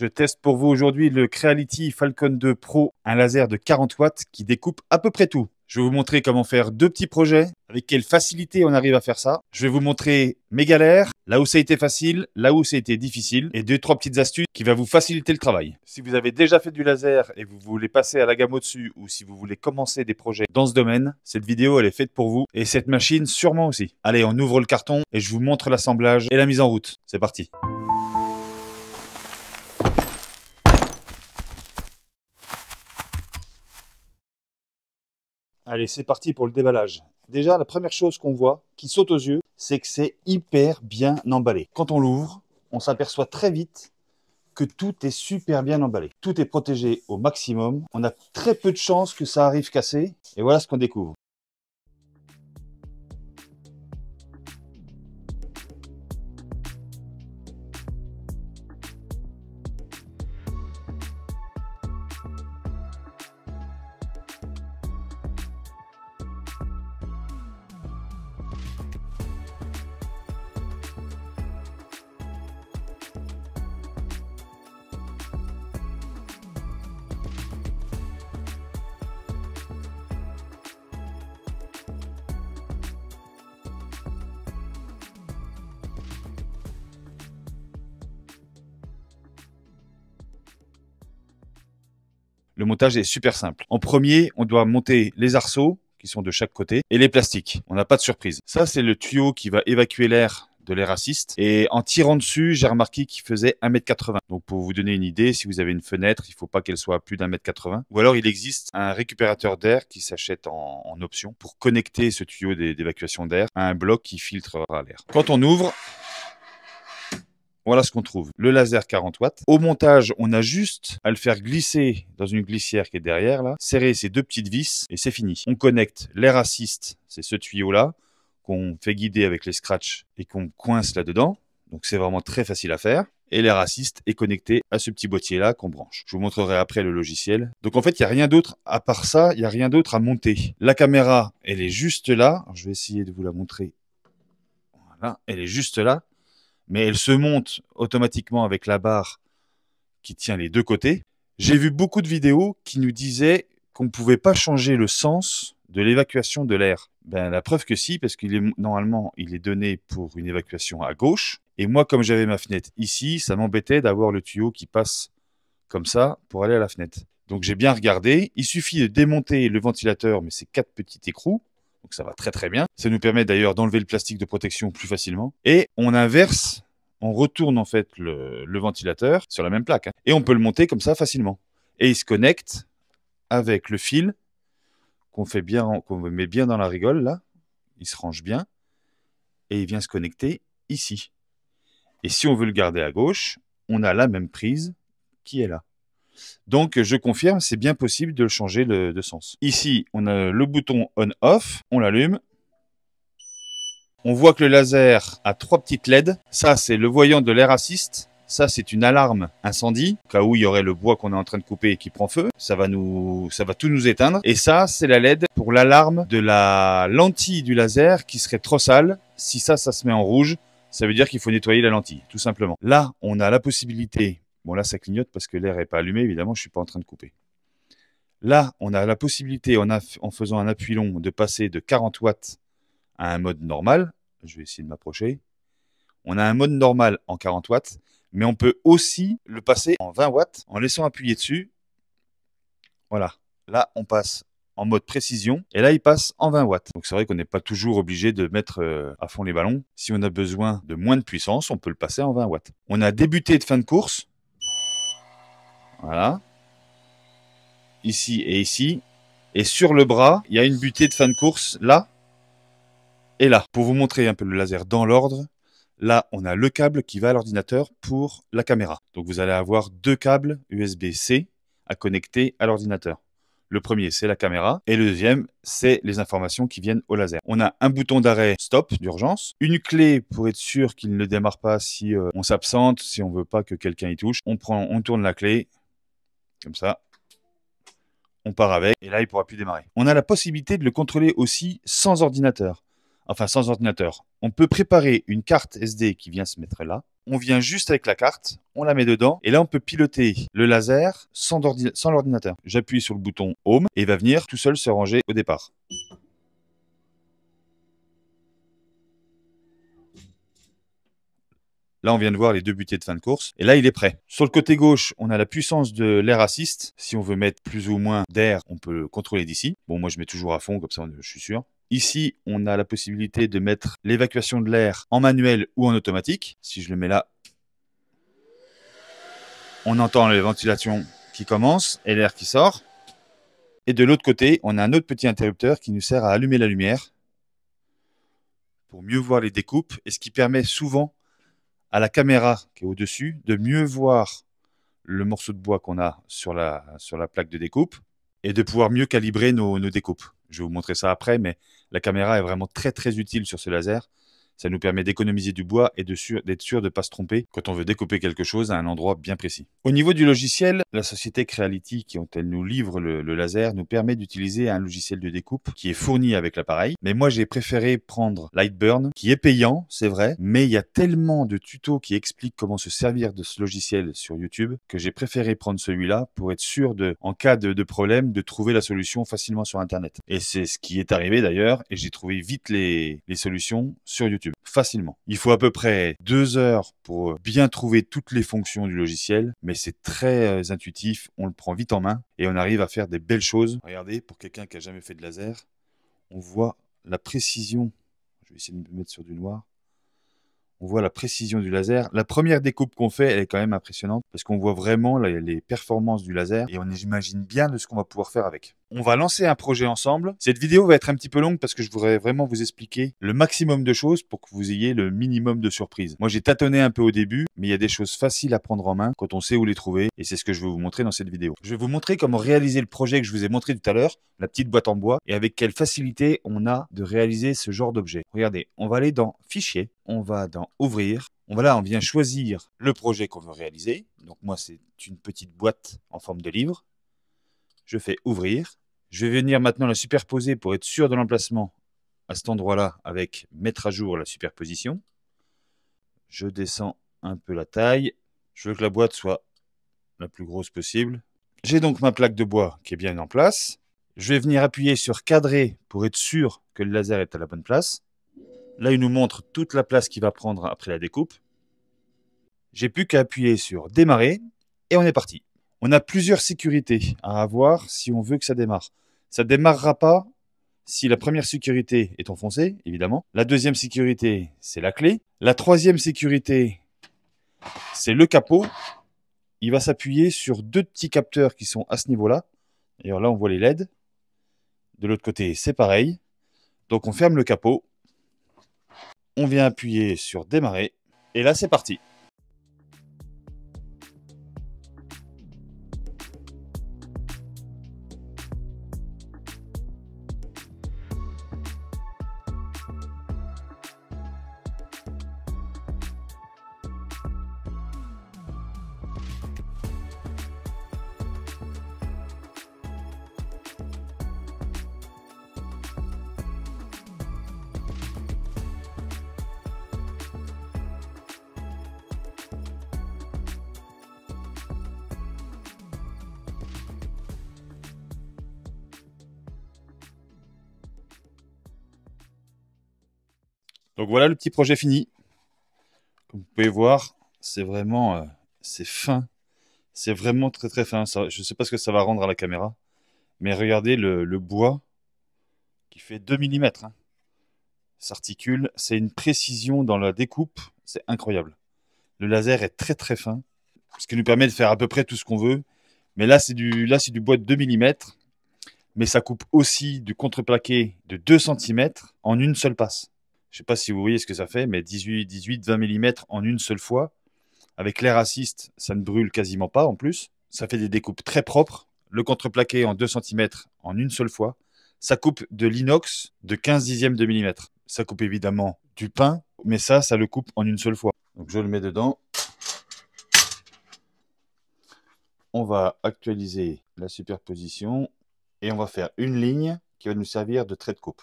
Je teste pour vous aujourd'hui le Creality Falcon 2 Pro, un laser de 40 watts qui découpe à peu près tout. Je vais vous montrer comment faire deux petits projets, avec quelle facilité on arrive à faire ça. Je vais vous montrer mes galères, là où ça a été facile, là où ça a été difficile, et deux, trois petites astuces qui vont vous faciliter le travail. Si vous avez déjà fait du laser et vous voulez passer à la gamme au-dessus, ou si vous voulez commencer des projets dans ce domaine, cette vidéo, elle est faite pour vous, et cette machine sûrement aussi. Allez, on ouvre le carton, et je vous montre l'assemblage et la mise en route. C'est parti. Allez, c'est parti pour le déballage. Déjà, la première chose qu'on voit, qui saute aux yeux, c'est que c'est hyper bien emballé. Quand on l'ouvre, on s'aperçoit très vite que tout est super bien emballé. Tout est protégé au maximum. On a très peu de chances que ça arrive cassé. Et voilà ce qu'on découvre. Le montage est super simple. En premier, on doit monter les arceaux qui sont de chaque côté et les plastiques. On n'a pas de surprise. Ça, c'est le tuyau qui va évacuer l'air de l'air raciste Et en tirant dessus, j'ai remarqué qu'il faisait 1m80. Donc pour vous donner une idée, si vous avez une fenêtre, il ne faut pas qu'elle soit à plus d'1m80. Ou alors il existe un récupérateur d'air qui s'achète en, en, option pour connecter ce tuyau d'évacuation d'air à un bloc qui filtrera l'air. Quand on ouvre, voilà ce qu'on trouve. Le laser 40 watts. Au montage, on a juste à le faire glisser dans une glissière qui est derrière là, serrer ces deux petites vis et c'est fini. On connecte l'air assist, c'est ce tuyau là qu'on fait guider avec les scratchs et qu'on coince là-dedans. Donc c'est vraiment très facile à faire. Et l'air assist est connecté à ce petit boîtier-là qu'on branche. Je vous montrerai après le logiciel. Donc en fait, il n'y a rien d'autre, à part ça, il n'y a rien d'autre à monter. La caméra, elle est juste là. je vais essayer de vous la montrer. Voilà, elle est juste là mais elle se monte automatiquement avec la barre qui tient les deux côtés. J'ai vu beaucoup de vidéos qui nous disaient qu'on ne pouvait pas changer le sens de l'évacuation de l'air. Ben, la preuve que si, parce qu'il est normalement il est donné pour une évacuation à gauche. Et moi, comme j'avais ma fenêtre ici, ça m'embêtait d'avoir le tuyau qui passe comme ça pour aller à la fenêtre. Donc j'ai bien regardé. Il suffit de démonter le ventilateur, mais c'est quatre petits écrous, donc ça va très très bien. Ça nous permet d'ailleurs d'enlever le plastique de protection plus facilement. Et on inverse, on retourne en fait le, ventilateur sur la même plaque. Hein. Et on peut le monter comme ça facilement. Et il se connecte avec le fil qu'on fait bien, qu'on met bien dans la rigole là. Il se range bien. Et il vient se connecter ici. Et si on veut le garder à gauche, on a la même prise qui est là. Donc, je confirme, c'est bien possible de changer de sens. Ici, on a le bouton on-off, on, l'allume. On voit que le laser a trois petites LED. Ça, c'est le voyant de l'air assist. Ça, c'est une alarme incendie, cas où il y aurait le bois qu'on est en train de couper et qui prend feu. Ça va nous, ça va tout nous éteindre. Et ça, c'est la LED pour l'alarme de la lentille du laser qui serait trop sale. Si ça, ça se met en rouge, ça veut dire qu'il faut nettoyer la lentille, tout simplement. Là, on a la possibilité Bon, là, ça clignote parce que l'air n'est pas allumé. Évidemment, je ne suis pas en train de couper. Là, on a la possibilité, en, en faisant un appui long, de passer de 40 watts à un mode normal. Je vais essayer de m'approcher. On a un mode normal en 40 watts, mais on peut aussi le passer en 20 watts en laissant appuyer dessus. Voilà. Là, on passe en mode précision et là il passe en 20 watts. Donc c'est vrai qu'on n'est pas toujours obligé de mettre euh, à fond les ballons. Si on a besoin de moins de puissance, on peut le passer en 20 watts. On a débuté de fin de course, voilà. Ici et ici. Et sur le bras, il y a une butée de fin de course là et là. Pour vous montrer un peu le laser dans l'ordre, là on a le câble qui va à l'ordinateur pour la caméra. Donc vous allez avoir deux câbles USB-C à connecter à l'ordinateur. Le premier, c'est la caméra. Et le deuxième, c'est les informations qui viennent au laser. On a un bouton d'arrêt stop d'urgence, une clé pour être sûr qu'il ne démarre pas si euh, on s'absente, si on veut pas que quelqu'un y touche. On prend, on tourne la clé, comme ça, on part avec, et là, il pourra plus démarrer. On a la possibilité de le contrôler aussi sans ordinateur. Enfin, sans ordinateur. On peut préparer une carte SD qui vient se mettre là. On vient juste avec la carte, on la met dedans, et là, on peut piloter le laser sans, sans l'ordinateur. J'appuie sur le bouton Home, et il va venir tout seul se ranger au départ. Là, on vient de voir les deux butées de fin de course. Et là, il est prêt. Sur le côté gauche, on a la puissance de l'air assist. Si on veut mettre plus ou moins d'air, on peut le contrôler d'ici. Bon, moi, je mets toujours à fond, comme ça, je suis sûr. Ici, on a la possibilité de mettre l'évacuation de l'air en manuel ou en automatique. Si je le mets là, on entend les ventilations qui commence et l'air qui sort. Et de l'autre côté, on a un autre petit interrupteur qui nous sert à allumer la lumière pour mieux voir les découpes et ce qui permet souvent à la caméra qui est au-dessus de mieux voir le morceau de bois qu'on a sur la, sur la plaque de découpe et de pouvoir mieux calibrer nos, nos découpes. Je vais vous montrer ça après, mais la caméra est vraiment très très utile sur ce laser ça nous permet d'économiser du bois et d'être sûr de ne pas se tromper quand on veut découper quelque chose à un endroit bien précis. Au niveau du logiciel, la société Creality, qui elle nous livre le, laser, nous permet d'utiliser un logiciel de découpe qui est fourni avec l'appareil. Mais moi, j'ai préféré prendre Lightburn, qui est payant, c'est vrai, mais il y a tellement de tutos qui expliquent comment se servir de ce logiciel sur YouTube que j'ai préféré prendre celui-là pour être sûr de, en cas de, problème, de trouver la solution facilement sur Internet. Et c'est ce qui est arrivé d'ailleurs, et j'ai trouvé vite les solutions sur YouTube facilement. Il faut à peu près deux heures pour euh, bien trouver toutes les fonctions du logiciel, mais c'est très euh, intuitif, on le prend vite en main et on arrive à faire des belles choses. Regardez, pour quelqu'un qui a jamais fait de laser, on voit la précision. Je vais essayer de me mettre sur du noir. On voit la précision du laser. La première découpe qu'on fait, elle est quand même impressionnante parce qu'on voit vraiment les performances du laser et on imagine bien de ce qu'on va pouvoir faire avec on va lancer un projet ensemble. Cette vidéo va être un petit peu longue parce que je voudrais vraiment vous expliquer le maximum de choses pour que vous ayez le minimum de surprises. Moi, j'ai tâtonné un peu au début, mais il y a des choses faciles à prendre en main quand on sait où les trouver et c'est ce que je vais vous montrer dans cette vidéo. Je vais vous montrer comment réaliser le projet que je vous ai montré tout à l'heure, la petite boîte en bois, et avec quelle facilité on a de réaliser ce genre d'objet. Regardez, on va aller dans Fichier, on va dans Ouvrir, on va là, on vient choisir le projet qu'on veut réaliser. Donc moi, c'est une petite boîte en forme de livre. Je fais Ouvrir, je vais venir maintenant la superposer pour être sûr de l'emplacement à cet endroit-là avec mettre à jour la superposition. Je descends un peu la taille. Je veux que la boîte soit la plus grosse possible. J'ai donc ma plaque de bois qui est bien en place. Je vais venir appuyer sur cadrer pour être sûr que le laser est à la bonne place. Là, il nous montre toute la place qu'il va prendre après la découpe. J'ai plus qu'à appuyer sur démarrer et on est parti on a plusieurs sécurités à avoir si on veut que ça démarre. Ça démarrera pas si la première sécurité est enfoncée, évidemment. La deuxième sécurité, c'est la clé. La troisième sécurité, c'est le capot. Il va s'appuyer sur deux petits capteurs qui sont à ce niveau-là. D'ailleurs, là, on voit les LED. De l'autre côté, c'est pareil. Donc, on ferme le capot. On vient appuyer sur démarrer. Et là, c'est parti. Donc voilà le petit projet fini. Comme vous pouvez voir, c'est vraiment euh, c'est fin. C'est vraiment très très fin. Ça, je ne sais pas ce que ça va rendre à la caméra. Mais regardez le, bois qui fait 2 mm. Hein. S'articule. C'est une précision dans la découpe. C'est incroyable. Le laser est très très fin. Ce qui nous permet de faire à peu près tout ce qu'on veut. Mais là, c'est du, là, c'est du bois de 2 mm. Mais ça coupe aussi du contreplaqué de 2 cm en une seule passe je ne sais pas si vous voyez ce que ça fait, mais 18, 20 mm en une seule fois. Avec l'air assiste, ça ne brûle quasiment pas en plus. Ça fait des découpes très propres. Le contreplaqué en 2 cm en une seule fois. Ça coupe de l'inox de 15 dixièmes de millimètre. Ça coupe évidemment du pain, mais ça, ça le coupe en une seule fois. Donc je le mets dedans. On va actualiser la superposition et on va faire une ligne qui va nous servir de trait de coupe.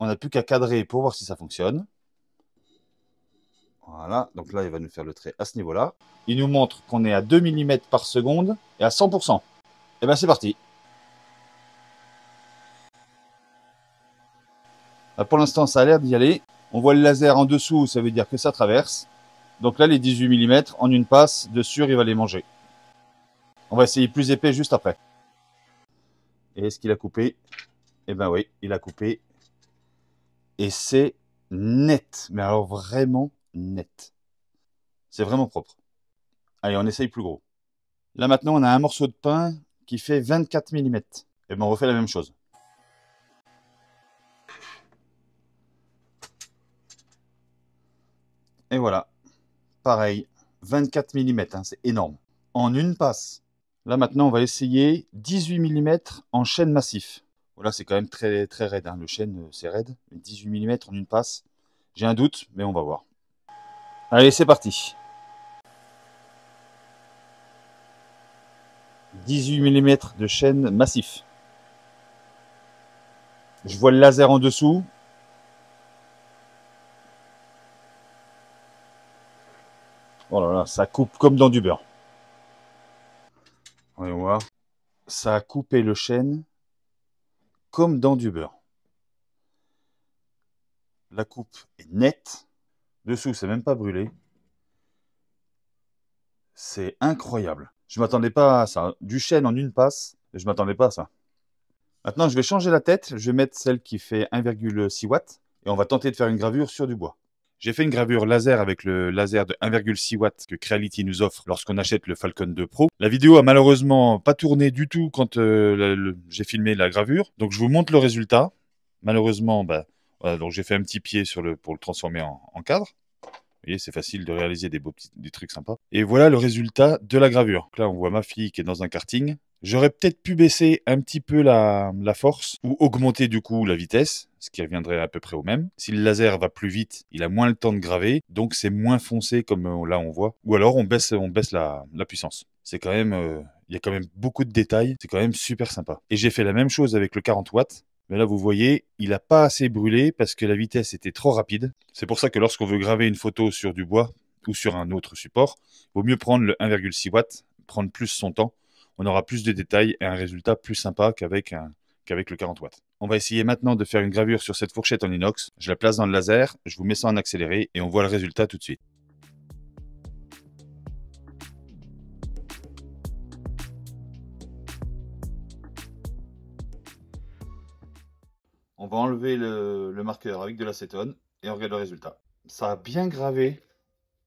On n'a plus qu'à cadrer pour voir si ça fonctionne. Voilà, donc là, il va nous faire le trait à ce niveau-là. Il nous montre qu'on est à 2 mm par seconde et à 100%. Et bien, c'est parti. pour l'instant, ça a l'air d'y aller. On voit le laser en dessous, ça veut dire que ça traverse. Donc là, les 18 mm, en une passe, de sûr, il va les manger. On va essayer plus épais juste après. Et est-ce qu'il a coupé Eh ben oui, il a coupé et c'est net, mais alors vraiment net. C'est vraiment propre. Allez, on essaye plus gros. Là maintenant, on a un morceau de pain qui fait 24 mm. Et bien on refait la même chose. Et voilà. Pareil, 24 mm, hein, c'est énorme. En une passe. Là maintenant, on va essayer 18 mm en chaîne massif. Voilà, c'est quand même très, très raide. Hein. Le chêne, euh, c'est raide. 18 mm en une passe. J'ai un doute, mais on va voir. Allez, c'est parti. 18 mm de chêne massif. Je vois le laser en dessous. Oh là là, ça coupe comme dans du beurre. va voir. Ça a coupé le chêne comme dans du beurre. La coupe est nette. Dessous, c'est même pas brûlé. C'est incroyable. Je m'attendais pas à ça. Du chêne en une passe, je m'attendais pas à ça. Maintenant, je vais changer la tête. Je vais mettre celle qui fait 1,6 watts. Et on va tenter de faire une gravure sur du bois. J'ai fait une gravure laser avec le laser de 1,6 watts que Creality nous offre lorsqu'on achète le Falcon 2 Pro. La vidéo a malheureusement pas tourné du tout quand euh, j'ai filmé la gravure. Donc je vous montre le résultat. Malheureusement, bah, donc j'ai fait un petit pied sur le, pour le transformer en cadre c'est facile de réaliser des beaux petits trucs sympas. Et voilà le résultat de la gravure. là, on voit ma fille qui est dans un karting. J'aurais peut-être pu baisser un petit peu la, force ou augmenter du coup la vitesse, ce qui reviendrait à peu près au même. Si le laser va plus vite, il a moins le temps de graver, donc c'est moins foncé comme euh, là on voit. Ou alors on baisse, on baisse la, puissance. C'est quand même, euh, il y a quand même beaucoup de détails, c'est quand même super sympa. Et j'ai fait la même chose avec le 40 watts. Mais là, vous voyez, il n'a pas assez brûlé parce que la vitesse était trop rapide. C'est pour ça que lorsqu'on veut graver une photo sur du bois ou sur un autre support, il vaut mieux prendre le 1,6 watts, prendre plus son temps. On aura plus de détails et un résultat plus sympa qu'avec le 40 watts. On va essayer maintenant de faire une gravure sur cette fourchette en inox. Je la place dans le laser, je vous mets ça en accéléré et on voit le résultat tout de suite. On va enlever le, marqueur avec de l'acétone et on regarde le résultat. Ça a bien gravé.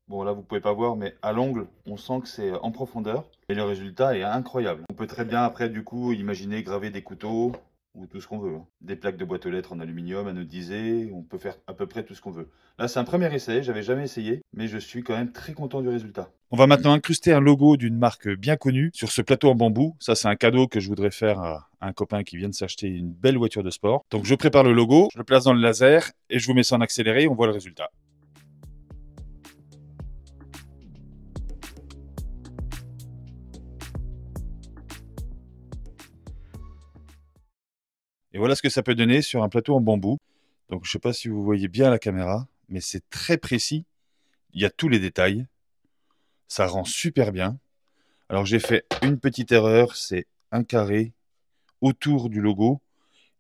Bon là vous pouvez pas voir mais à l'ongle on sent que c'est en profondeur et le résultat est incroyable. On peut très bien après du coup imaginer graver des couteaux ou tout ce qu'on veut. Hein. Des plaques de boîte aux lettres en aluminium, anodisées, on peut faire à peu près tout ce qu'on veut. Là, c'est un premier essai, j'avais jamais essayé, mais je suis quand même très content du résultat. On va maintenant incruster un logo d'une marque bien connue sur ce plateau en bambou. Ça, c'est un cadeau que je voudrais faire à un copain qui vient de s'acheter une belle voiture de sport. Donc, je prépare le logo, je le place dans le laser et je vous mets ça en accéléré, on voit le résultat. Et voilà ce que ça peut donner sur un plateau en bambou. Donc je ne sais pas si vous voyez bien la caméra, mais c'est très précis. Il y a tous les détails. Ça rend super bien. Alors j'ai fait une petite erreur, c'est un carré autour du logo.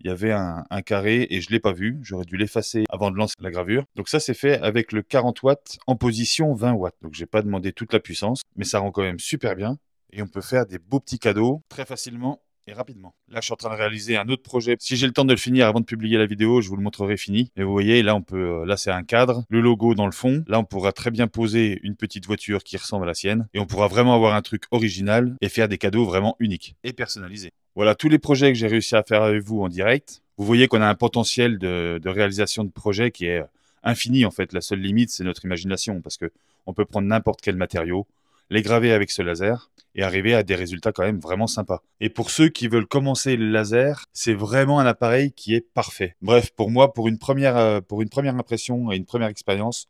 Il y avait un, carré et je ne l'ai pas vu. J'aurais dû l'effacer avant de lancer la gravure. Donc ça c'est fait avec le 40 watts en position 20 watts. Donc n'ai pas demandé toute la puissance, mais ça rend quand même super bien. Et on peut faire des beaux petits cadeaux très facilement et rapidement. Là, je suis en train de réaliser un autre projet. Si j'ai le temps de le finir avant de publier la vidéo, je vous le montrerai fini. Et vous voyez, là, on peut, euh, là, c'est un cadre, le logo dans le fond. Là, on pourra très bien poser une petite voiture qui ressemble à la sienne et on pourra vraiment avoir un truc original et faire des cadeaux vraiment uniques et personnalisés. Voilà tous les projets que j'ai réussi à faire avec vous en direct. Vous voyez qu'on a un potentiel de, réalisation de projets qui est euh, infini en fait. La seule limite, c'est notre imagination parce que on peut prendre n'importe quel matériau, les graver avec ce laser et arriver à des résultats quand même vraiment sympas. Et pour ceux qui veulent commencer le laser, c'est vraiment un appareil qui est parfait. Bref, pour moi, pour une première, euh, pour une première impression et une première expérience,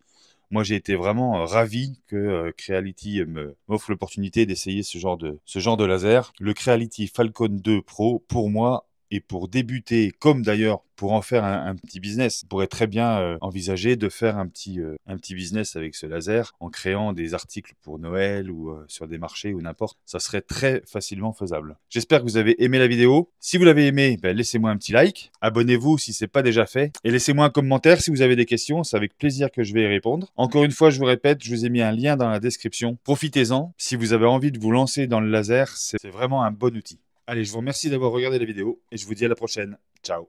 moi j'ai été vraiment euh, ravi que euh, Creality m'offre l'opportunité d'essayer ce genre de ce genre de laser. Le Creality Falcon 2 Pro pour moi et pour débuter, comme d'ailleurs pour en faire un, petit business, on pourrait très bien euh, envisager de faire un petit, euh, un petit business avec ce laser en créant des articles pour Noël ou euh, sur des marchés ou n'importe. Ça serait très facilement faisable. J'espère que vous avez aimé la vidéo. Si vous l'avez aimé, ben, laissez-moi un petit like. Abonnez-vous si ce n'est pas déjà fait. Et laissez-moi un commentaire si vous avez des questions. C'est avec plaisir que je vais y répondre. Encore une fois, je vous répète, je vous ai mis un lien dans la description. Profitez-en. Si vous avez envie de vous lancer dans le laser, c'est vraiment un bon outil. Allez, je vous remercie d'avoir regardé la vidéo et je vous dis à la prochaine. Ciao